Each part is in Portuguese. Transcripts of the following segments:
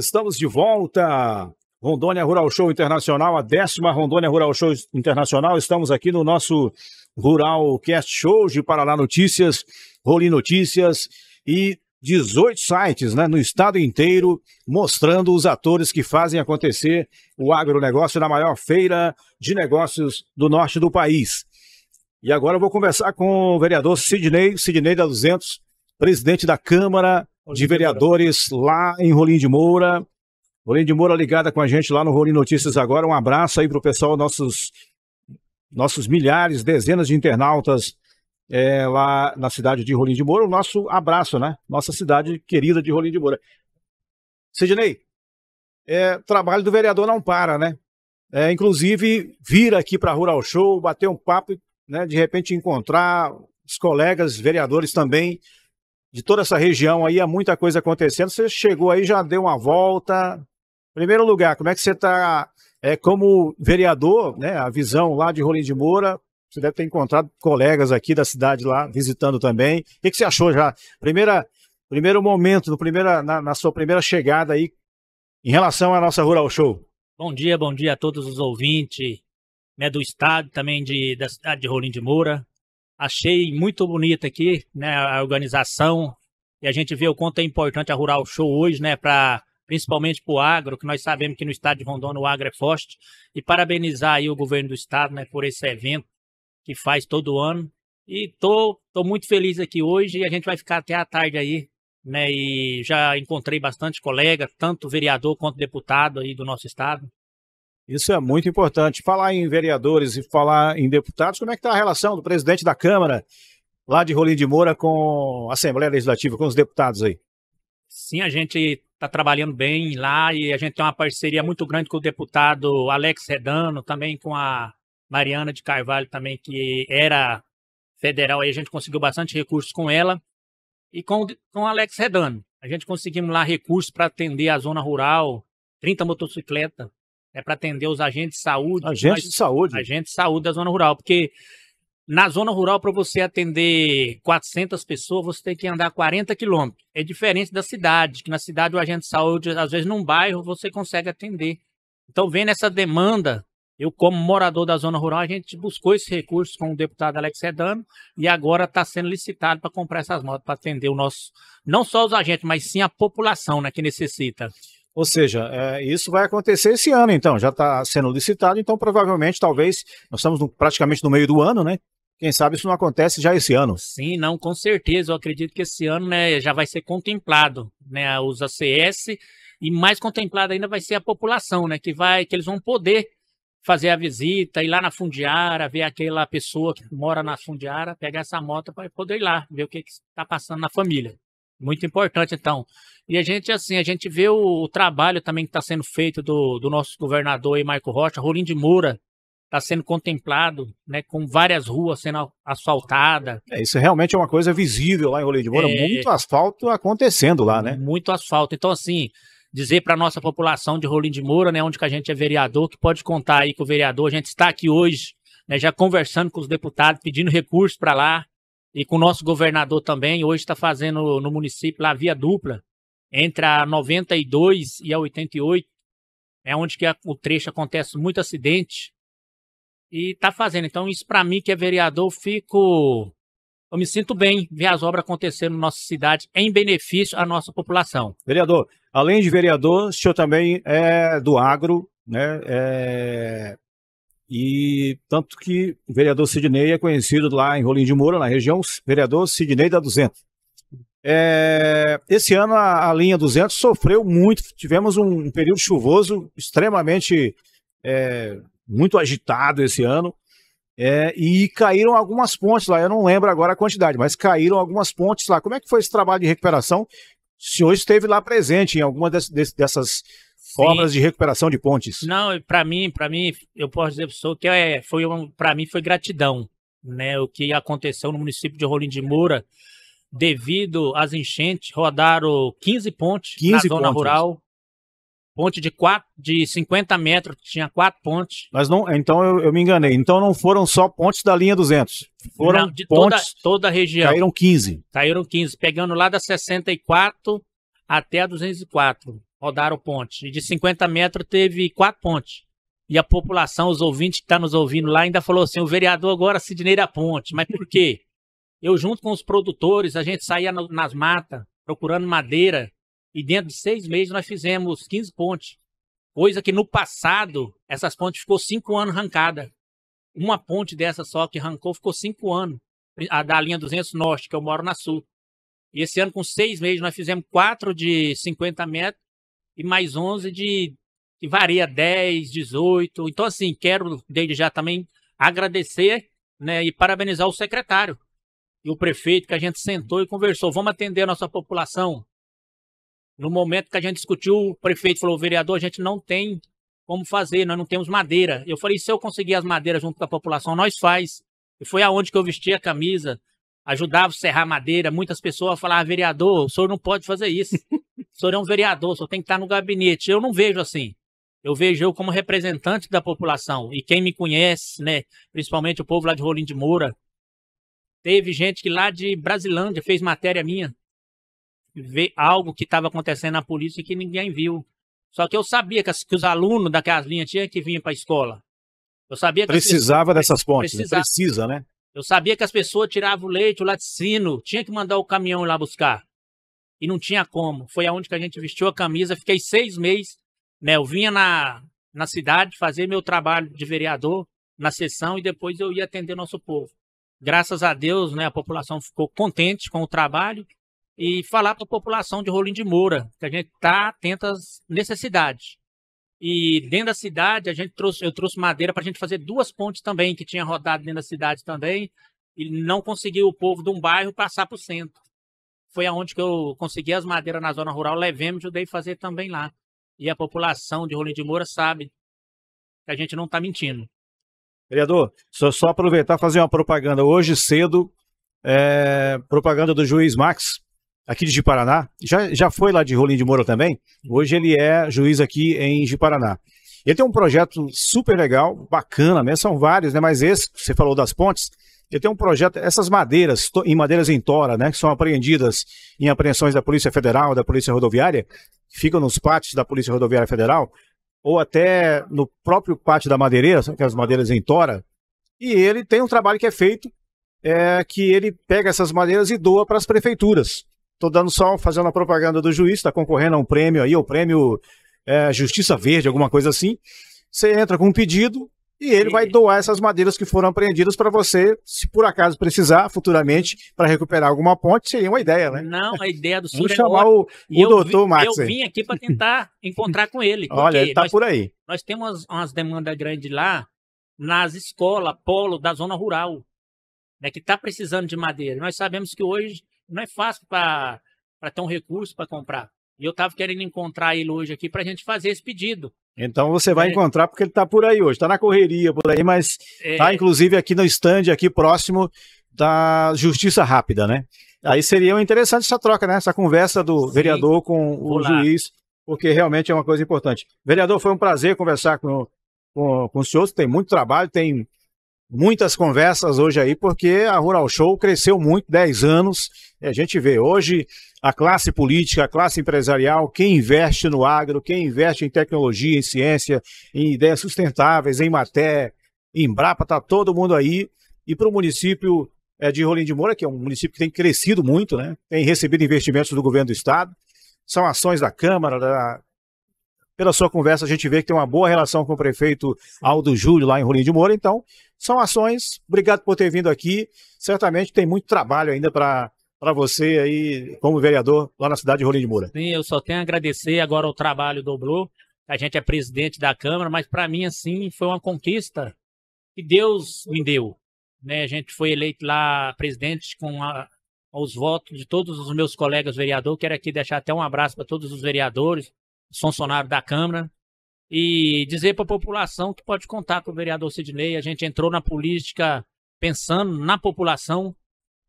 Estamos de volta. Rondônia Rural Show Internacional, a décima Rondônia Rural Show Internacional. Estamos aqui no nosso Rural Cast Show de Paraná Notícias, Rolim Notícias e 18 sites né, no estado inteiro mostrando os atores que fazem acontecer o agronegócio na maior feira de negócios do norte do país. E agora eu vou conversar com o vereador Sidney, Sidney da 200, presidente da Câmara de vereadores lá em Rolim de Moura. Rolim de Moura ligada com a gente lá no Rolim Notícias agora. Um abraço aí para o pessoal, nossos, nossos milhares, dezenas de internautas é, lá na cidade de Rolim de Moura. O nosso abraço, né? Nossa cidade querida de Rolim de Moura. Sidney, é, trabalho do vereador não para, né? É, inclusive, vir aqui para Rural Show, bater um papo, né, de repente encontrar os colegas vereadores também de toda essa região aí, há muita coisa acontecendo. Você chegou aí, já deu uma volta. Primeiro lugar, como é que você está, é, como vereador, né, a visão lá de Rolim de Moura? Você deve ter encontrado colegas aqui da cidade lá visitando também. O que, que você achou já? Primeira, primeiro momento, no primeira, na, na sua primeira chegada aí, em relação à nossa Rural Show. Bom dia, bom dia a todos os ouvintes né, do estado, também de, da cidade de Rolim de Moura. Achei muito bonita aqui, né, a organização e a gente vê o quanto é importante a Rural Show hoje, né, para principalmente para o agro, que nós sabemos que no estado de Rondônia o agro é forte, e parabenizar aí o governo do estado, né, por esse evento que faz todo ano. E tô, tô muito feliz aqui hoje e a gente vai ficar até a tarde aí, né, e já encontrei bastante colega, tanto vereador quanto deputado aí do nosso estado. Isso é muito importante. Falar em vereadores e falar em deputados, como é que está a relação do presidente da Câmara, lá de Rolim de Moura, com a Assembleia Legislativa, com os deputados aí? Sim, a gente está trabalhando bem lá e a gente tem uma parceria muito grande com o deputado Alex Redano, também com a Mariana de Carvalho, também que era federal, aí a gente conseguiu bastante recursos com ela e com, com Alex Redano. A gente conseguimos lá recursos para atender a zona rural, 30 motocicletas é para atender os agentes de saúde. Agentes de saúde. Agentes de saúde da zona rural, porque na zona rural, para você atender 400 pessoas, você tem que andar 40 quilômetros. É diferente da cidade, que na cidade o agente de saúde, às vezes num bairro, você consegue atender. Então, vendo essa demanda, eu como morador da zona rural, a gente buscou esse recurso com o deputado Alex Redano e agora está sendo licitado para comprar essas motos, para atender o nosso, não só os agentes, mas sim a população né, que necessita. Ou seja, é, isso vai acontecer esse ano, então, já está sendo licitado, então provavelmente, talvez, nós estamos no, praticamente no meio do ano, né? Quem sabe isso não acontece já esse ano. Sim, não, com certeza. Eu acredito que esse ano né, já vai ser contemplado né, os ACS e mais contemplado ainda vai ser a população, né? Que vai, que eles vão poder fazer a visita, ir lá na fundiara ver aquela pessoa que mora na fundiara pegar essa moto para poder ir lá, ver o que está passando na família. Muito importante, então. E a gente, assim, a gente vê o, o trabalho também que está sendo feito do, do nosso governador aí, Marco Rocha, Rolim de Moura, está sendo contemplado, né, com várias ruas sendo asfaltadas. É, isso realmente é uma coisa visível lá em Rolim de Moura, é, muito asfalto acontecendo lá, né? Muito asfalto. Então, assim, dizer para nossa população de Rolim de Moura, né, onde que a gente é vereador, que pode contar aí com o vereador, a gente está aqui hoje, né, já conversando com os deputados, pedindo recursos para lá, e com o nosso governador também. Hoje está fazendo no município a via dupla, entre a 92 e a 88, é onde que a, o trecho acontece muito acidente. E está fazendo. Então, isso para mim que é vereador, fico. Eu me sinto bem ver as obras acontecendo na nossa cidade em benefício à nossa população. Vereador, além de vereador, o senhor também é do agro, né? É e tanto que o vereador Sidney é conhecido lá em Rolim de Moura, na região, vereador Sidney da 200. É, esse ano a, a, linha 200 sofreu muito, tivemos um, período chuvoso extremamente é, muito agitado esse ano. É, e caíram algumas pontes lá, eu não lembro agora a quantidade, mas caíram algumas pontes lá. Como é que foi esse trabalho de recuperação? O senhor esteve lá presente em alguma dessas Sim. de recuperação de pontes. Não, para mim, para mim, eu posso dizer pessoa que é, foi um, para mim foi gratidão, né? O que aconteceu no município de Rolim de Moura, devido às enchentes, rodaram 15 pontes 15 na zona pontes. rural. Ponte de, quatro, de 50 metros, tinha quatro pontes. Mas não, então eu, eu, me enganei. Então não foram só pontes da linha 200. Foram não, de pontes toda, toda a região. Caíram 15. Caíram 15, pegando lá da 64 até a 204 rodaram pontes. E de 50 metros teve quatro pontes. E a população, os ouvintes que estão tá nos ouvindo lá, ainda falou assim: o vereador agora Sidney da Ponte. Mas por quê? Eu, junto com os produtores, a gente saía nas matas procurando madeira. E dentro de seis meses nós fizemos 15 pontes. Coisa que no passado, essas pontes ficou cinco anos arrancada. Uma ponte dessa só que arrancou ficou cinco anos. A da linha 200 Norte, que eu moro na Sul. E esse ano, com seis meses, nós fizemos quatro de 50 metros e mais 11 de que varia 10, 18. Então, assim, quero desde já também agradecer né, e parabenizar o secretário e o prefeito que a gente sentou e conversou. Vamos atender a nossa população. No momento que a gente discutiu, o prefeito falou, vereador, a gente não tem como fazer, nós não temos madeira. Eu falei, se eu conseguir as madeiras junto com a população, nós faz. E foi aonde que eu vesti a camisa, ajudava a serrar madeira, muitas pessoas falavam, vereador, o senhor não pode fazer isso. O senhor é um vereador, o senhor tem que estar no gabinete. Eu não vejo assim. Eu vejo eu como representante da população. E quem me conhece, né, principalmente o povo lá de Rolim de Moura, teve gente que lá de Brasilândia fez matéria minha. Ver algo que estava acontecendo na polícia e que ninguém viu. Só que eu sabia que, as, que os alunos daquelas linhas tinham que vir para a escola. Eu sabia que precisava pessoas, dessas pontes, né? precisava, precisa, né? Eu sabia que as pessoas tiravam o leite, o laticínio, tinha que mandar o caminhão lá buscar. E não tinha como. Foi aonde que a gente vestiu a camisa. Fiquei seis meses. Né? Eu vinha na, na cidade fazer meu trabalho de vereador na sessão e depois eu ia atender nosso povo. Graças a Deus, né, a população ficou contente com o trabalho e falar para a população de Rolim de Moura que a gente está atento às necessidades. E dentro da cidade, a gente trouxe, eu trouxe madeira para a gente fazer duas pontes também, que tinha rodado dentro da cidade também. E não conseguiu o povo de um bairro passar para o centro. Foi aonde que eu consegui as madeiras na zona rural, levei, me ajudei a fazer também lá. E a população de Rolim de Moura sabe que a gente não está mentindo. Vereador, só, só aproveitar e fazer uma propaganda. Hoje cedo, é, propaganda do juiz Max, aqui de Paraná, já, já foi lá de Rolim de Moura também, hoje ele é juiz aqui em Paraná. Ele tem um projeto super legal, bacana mesmo, são vários, né? Mas esse, você falou das pontes, ele tem um projeto, essas madeiras, em madeiras em tora, né? Que são apreendidas em apreensões da Polícia Federal, da Polícia Rodoviária, que ficam nos pátios da Polícia Rodoviária Federal, ou até no próprio pátio da madeireira, são aquelas madeiras em tora. E ele tem um trabalho que é feito, é, que ele pega essas madeiras e doa para as prefeituras. Estou dando só, fazendo a propaganda do juiz, está concorrendo a um prêmio aí, o prêmio é, Justiça Verde, alguma coisa assim. Você entra com um pedido e ele Sim. vai doar essas madeiras que foram apreendidas para você, se por acaso precisar, futuramente, para recuperar alguma ponte, seria uma ideia, né? Não, a ideia do Vou é chamar é o, o doutor vi, Max. Eu vim aqui para tentar encontrar com ele. Olha, ele está por aí. Nós temos umas, umas demandas grandes lá, nas escolas, polo da zona rural, né, que está precisando de madeira. Nós sabemos que hoje não é fácil para ter um recurso para comprar. E eu estava querendo encontrar ele hoje aqui para a gente fazer esse pedido. Então você vai é. encontrar porque ele está por aí hoje, está na correria por aí, mas está é. Tá, inclusive aqui no stand, aqui próximo da Justiça Rápida, né? Aí seria interessante essa troca, né? Essa conversa do Sim. vereador com Vou o lá. juiz, porque realmente é uma coisa importante. Vereador, foi um prazer conversar com, com, com o senhor, tem muito trabalho, tem muitas conversas hoje aí, porque a Rural Show cresceu muito, 10 anos, e a gente vê hoje a classe política, a classe empresarial, quem investe no agro, quem investe em tecnologia, em ciência, em ideias sustentáveis, em Maté, em Brapa, está todo mundo aí. E para o município é, de Rolim de Moura, que é um município que tem crescido muito, né? tem recebido investimentos do governo do estado, são ações da Câmara, da pela sua conversa, a gente vê que tem uma boa relação com o prefeito Aldo Júlio, lá em Rolim de Moura. Então, são ações. Obrigado por ter vindo aqui. Certamente tem muito trabalho ainda para para você aí como vereador lá na cidade de Rolim de Moura. Sim, eu só tenho a agradecer agora o trabalho do Blue. A gente é presidente da Câmara, mas para mim assim foi uma conquista que Deus me deu. Né? A gente foi eleito lá presidente com a, os votos de todos os meus colegas vereadores. Quero aqui deixar até um abraço para todos os vereadores, Sonsonaro da Câmara, e dizer para a população que pode contar com o vereador Sidney. A gente entrou na política pensando na população.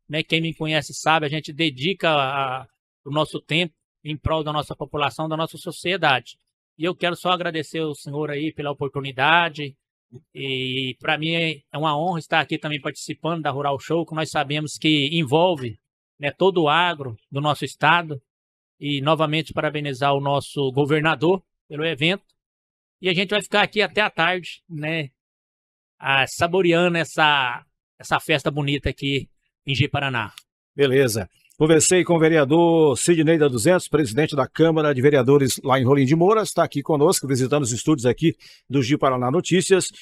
Né? Quem me conhece sabe, a gente dedica a, a, o nosso tempo em prol da nossa população, da nossa sociedade. E eu quero só agradecer ao senhor aí pela oportunidade. E para mim é uma honra estar aqui também participando da Rural Show, que nós sabemos que envolve né, todo o agro do nosso estado e novamente parabenizar o nosso governador pelo evento. E a gente vai ficar aqui até a tarde, né? saboreando essa, essa festa bonita aqui em Ji-Paraná. Beleza. Conversei com o vereador Sidney da 200, presidente da Câmara de Vereadores lá em Rolim de Moura, está aqui conosco, visitando os estúdios aqui do Gi Paraná Notícias.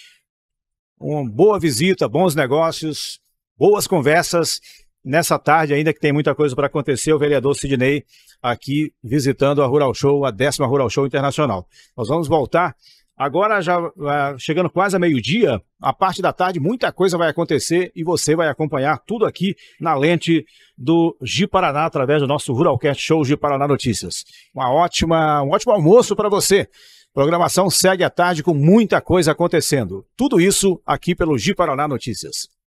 Uma boa visita, bons negócios, boas conversas nessa tarde, ainda que tem muita coisa para acontecer, o vereador Sidney aqui visitando a Rural Show, a décima Rural Show Internacional. Nós vamos voltar agora, já ah, chegando quase a meio-dia, a parte da tarde, muita coisa vai acontecer e você vai acompanhar tudo aqui na lente do Gi Paraná, através do nosso Ruralcast Show Gi Paraná Notícias. Uma ótima, um ótimo almoço para você. Programação segue à tarde com muita coisa acontecendo. Tudo isso aqui pelo Gi Paraná Notícias.